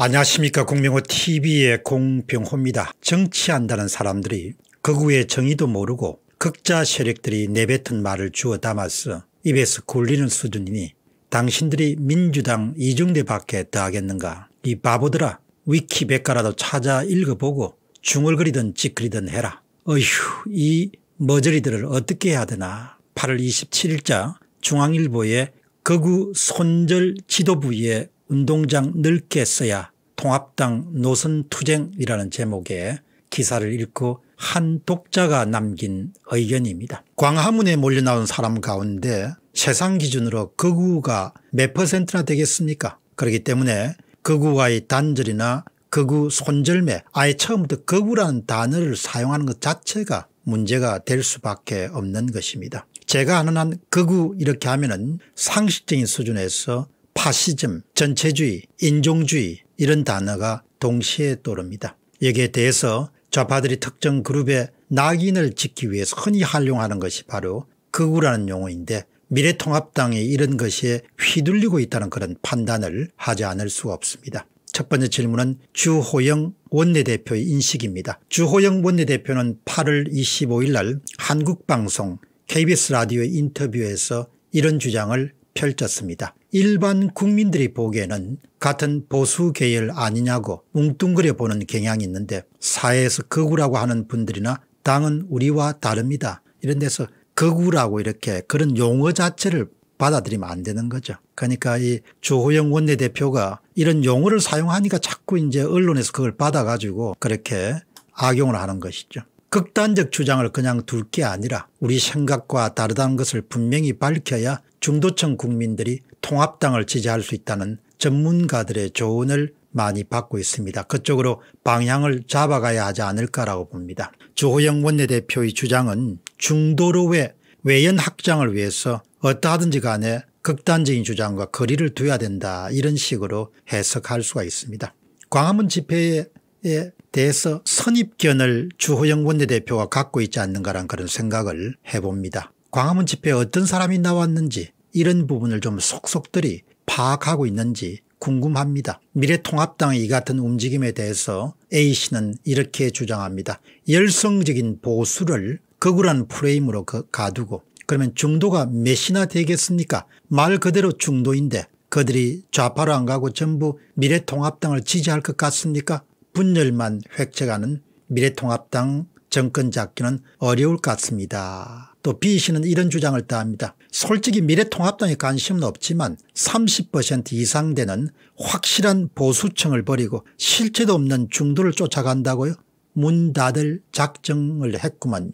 안녕하십니까 공명호 tv의 공병호입니다. 정치한다는 사람들이 극우의 정의도 모르고 극자 세력들이 내뱉은 말을 주워 담아서 입에서 굴리는 수준이니 당신들이 민주당 이중대 밖에 더하겠는가 이 바보들아 위키백과라도 찾아 읽어보고 중얼거리든 찌그리든 해라. 어휴 이 머저리들을 어떻게 해야 되나 8월 27일자 중앙일보의 거구 손절 지도부의 운동장 넓게 써야 통합당 노선투쟁이라는 제목의 기사를 읽고 한 독자가 남긴 의견입니다. 광화문에 몰려나온 사람 가운데 세상 기준으로 극우가 몇 퍼센트나 되겠습니까 그렇기 때문에 극우와의 단절이나 극우 손절매 아예 처음부터 극우라는 단어를 사용하는 것 자체가 문제가 될 수밖에 없는 것입니다. 제가 아는 한 극우 이렇게 하면 은 상식적인 수준에서 파시즘, 전체주의, 인종주의 이런 단어가 동시에 떠오릅니다. 여기에 대해서 좌파들이 특정 그룹의 낙인을 짓기 위해서 흔히 활용하는 것이 바로 극우라는 용어인데 미래통합당이 이런 것에 휘둘리고 있다는 그런 판단을 하지 않을 수가 없습니다. 첫 번째 질문은 주호영 원내대표의 인식입니다. 주호영 원내대표는 8월 25일 날 한국방송 KBS 라디오 인터뷰에서 이런 주장을 펼쳤습니다. 일반 국민들이 보기에는 같은 보수 계열 아니냐고 뭉뚱그려 보는 경향이 있는데 사회에서 거구라고 하는 분들이나 당은 우리와 다릅니다. 이런 데서 거구라고 이렇게 그런 용어 자체를 받아들이면 안 되는 거죠. 그러니까 이 주호영 원내대표가 이런 용어를 사용하니까 자꾸 이제 언론에서 그걸 받아가지고 그렇게 악용을 하는 것이죠. 극단적 주장을 그냥 둘 게 아니라 우리 생각과 다르다는 것을 분명히 밝혀야 중도층 국민들이 통합당을 지지할 수 있다는 전문가들의 조언을 많이 받고 있습니다. 그쪽으로 방향을 잡아가야 하지 않을까라고 봅니다. 주호영 원내대표의 주장은 중도로 외 외연 확장을 위해서 어떠하든지 간에 극단적인 주장과 거리를 둬야 된다 이런 식으로 해석할 수가 있습니다. 광화문 집회에 대해서 선입견을 주호영 원내대표가 갖고 있지 않는가란 그런 생각을 해봅니다. 광화문 집회에 어떤 사람이 나왔는지 이런 부분을 좀 속속들이 파악하고 있는지 궁금합니다. 미래통합당의 이 같은 움직임에 대해서 A씨는 이렇게 주장합니다. 열성적인 보수를 극우한 프레임으로 가두고 그러면 중도가 몇이나 되겠습니까 말 그대로 중도인데 그들이 좌파로 안 가고 전부 미래통합당을 지지할 것 같습니까 분열만 획책하는 미래통합당 정권 잡기는 어려울 것 같습니다. 또 B 씨는 이런 주장을 따합니다. 솔직히 미래통합당에 관심은 없지만 30% 이상 되는 확실한 보수층을 버리고 실체도 없는 중도를 쫓아간다고요? 문 닫을 작정을 했구만요.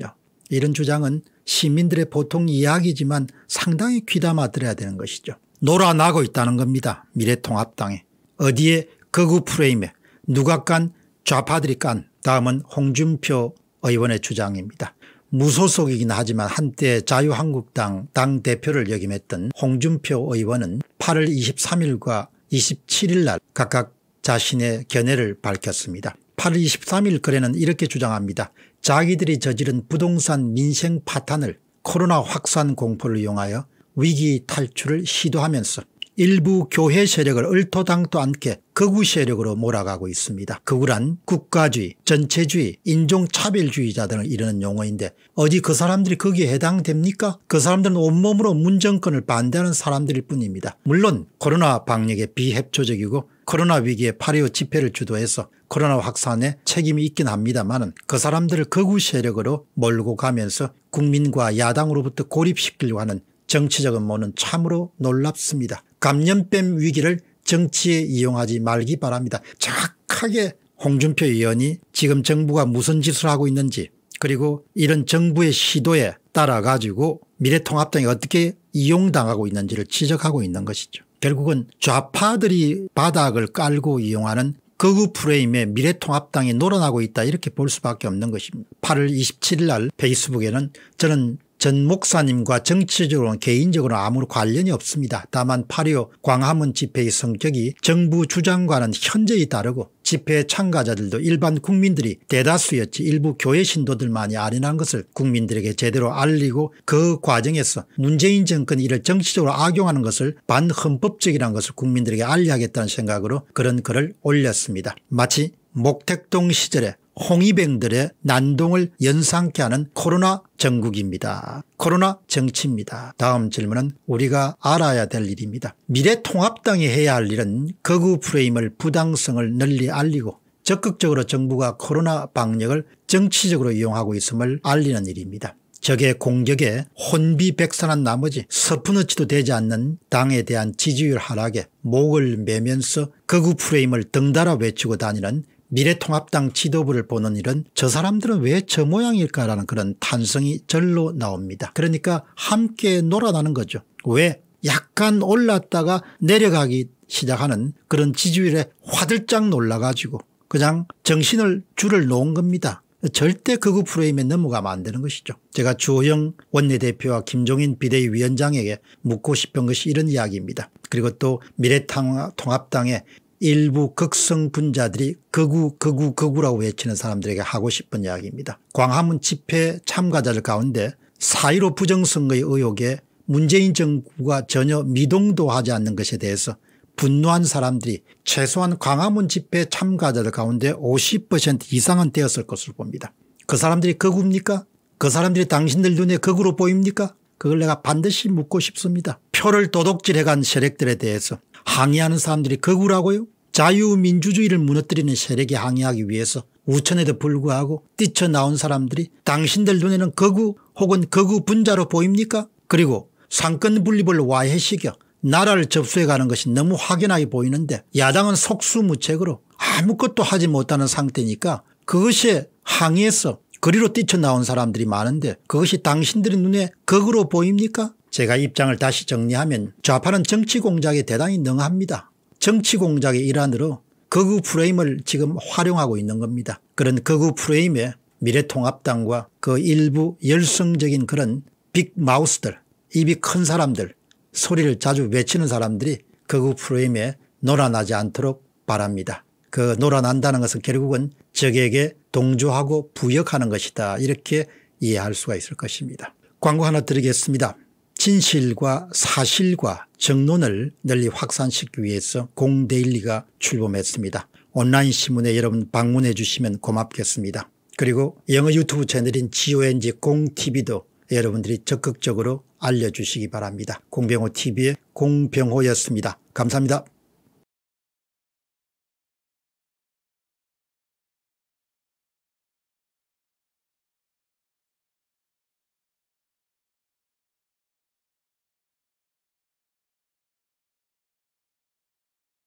이런 주장은 시민들의 보통 이야기지만 상당히 귀담아 들어야 되는 것이죠. 놀아나고 있다는 겁니다. 미래통합당에. 어디에 거구 프레임에 누가 깐 좌파들이 깐 다음은 홍준표 의원의 주장입니다. 무소속이긴 하지만 한때 자유한국당 당대표를 역임했던 홍준표 의원은 8월 23일과 27일 날 각각 자신의 견해를 밝혔습니다. 8월 23일 글에는 이렇게 주장합니다. 자기들이 저지른 부동산 민생 파탄을 코로나 확산 공포를 이용하여 위기 탈출을 시도하면서 일부 교회 세력을 얼토당토 않게 극우 세력으로 몰아가고 있습니다. 극우란 국가주의, 전체주의, 인종차별주의자 등을 이르는 용어인데 어디 그 사람들이 거기에 해당됩니까? 그 사람들은 온몸으로 문정권을 반대하는 사람들일 뿐입니다. 물론 코로나 방역에 비협조적이고 코로나 위기에 파리오 집회를 주도해서 코로나 확산에 책임이 있긴 합니다만 그 사람들을 극우 세력으로 몰고 가면서 국민과 야당으로부터 고립시키려고 하는 정치적 음모는 참으로 놀랍습니다. 감염병 위기를 정치에 이용하지 말기 바랍니다. 정확하게 홍준표 의원이 지금 정부가 무슨 짓을 하고 있는지 그리고 이런 정부의 시도에 따라 가지고 미래통합당이 어떻게 이용당하고 있는지를 지적하고 있는 것이죠. 결국은 좌파들이 바닥을 깔고 이용하는 거구 프레임에 미래통합당이 놀아나고 있다 이렇게 볼 수밖에 없는 것입니다. 8월 27일 날 페이스북에는 저는 전 목사님과 정치적으로는 개인적으로 아무런 관련이 없습니다. 다만 8.25 광화문 집회의 성격이 정부 주장과는 현저히 다르고 집회 참가자들도 일반 국민들이 대다수였지 일부 교회 신도들만이 아니한 것을 국민들에게 제대로 알리고 그 과정에서 문재인 정권이 이를 정치적으로 악용하는 것을 반헌법적이라는 것을 국민들에게 알려야겠다는 생각으로 그런 글을 올렸습니다. 마치 목택동 시절에 홍위병들의 난동을 연상케 하는 코로나 정국입니다. 코로나 정치입니다. 다음 질문은 우리가 알아야 될 일입니다. 미래통합당이 해야 할 일은 거구 프레임을 부당성을 널리 알리고 적극적으로 정부가 코로나 방역을 정치적으로 이용하고 있음을 알리는 일입니다. 적의 공격에 혼비백산한 나머지 서프너치도 되지 않는 당에 대한 지지율 하락에 목을 매면서 거구 프레임을 등달아 외치고 다니는 미래통합당 지도부를 보는 일은 저 사람들은 왜 저 모양일까라는 그런 탄성이 절로 나옵니다. 그러니까 함께 놀아나는 거죠. 왜? 약간 올랐다가 내려가기 시작하는 그런 지지율에 화들짝 놀라가지고 그냥 정신을 줄을 놓은 겁니다. 절대 극우 프레임에 넘어가면 안 되는 것이죠. 제가 주호영 원내대표와 김종인 비대위원장에게 묻고 싶은 것이 이런 이야기입니다. 그리고 또 미래통합당의 일부 극성분자들이 거구 거구 거구라고 외치는 사람들에게 하고 싶은 이야기입니다. 광화문 집회 참가자들 가운데 사1로 부정선거의 의혹에 문재인 정부가 전혀 미동도 하지 않는 것에 대해서 분노한 사람들이 최소한 광화문 집회 참가자들 가운데 50% 이상은 되었을 것으로 봅니다. 그 사람들이 거구입니까? 그 사람들이 당신들 눈에 거구로 보입니까? 그걸 내가 반드시 묻고 싶습니다. 표를 도둑질해간 세력들에 대해서 항의하는 사람들이 거구라고요 자유민주주의를 무너뜨리는 세력이 항의하기 위해서 우천에도 불구하고 뛰쳐나온 사람들이 당신들 눈에는 거구 혹은 거구 분자로 보입니까? 그리고 상권 분립을 와해시켜 나라를 접수해가는 것이 너무 확연하게 보이는데 야당은 속수무책으로 아무것도 하지 못하는 상태니까 그것에 항의해서 거리로 뛰쳐나온 사람들이 많은데 그것이 당신들의 눈에 거으로 보입니까? 제가 입장을 다시 정리하면 좌파는 정치공작에 대단히 능합니다. 정치공작의 일환으로 거우 프레임을 지금 활용하고 있는 겁니다. 그런 거우 프레임에 미래통합당과 그 일부 열성적인 그런 빅마우스들 입이 큰 사람들 소리를 자주 외치는 사람들이 거우 프레임에 놀아나지 않도록 바랍니다. 그 놀아난다는 것은 결국은 적에게 동조하고 부역하는 것이다 이렇게 이해할 수가 있을 것입니다. 광고 하나 드리겠습니다. 진실과 사실과 정론을 널리 확산시키기 위해서 공데일리가 출범했습니다. 온라인 신문에 여러분 방문해 주시면 고맙겠습니다. 그리고 영어 유튜브 채널인 GONG 공TV도 여러분들이 적극적으로 알려주시기 바랍니다. 공병호TV의 공병호였습니다. 감사합니다.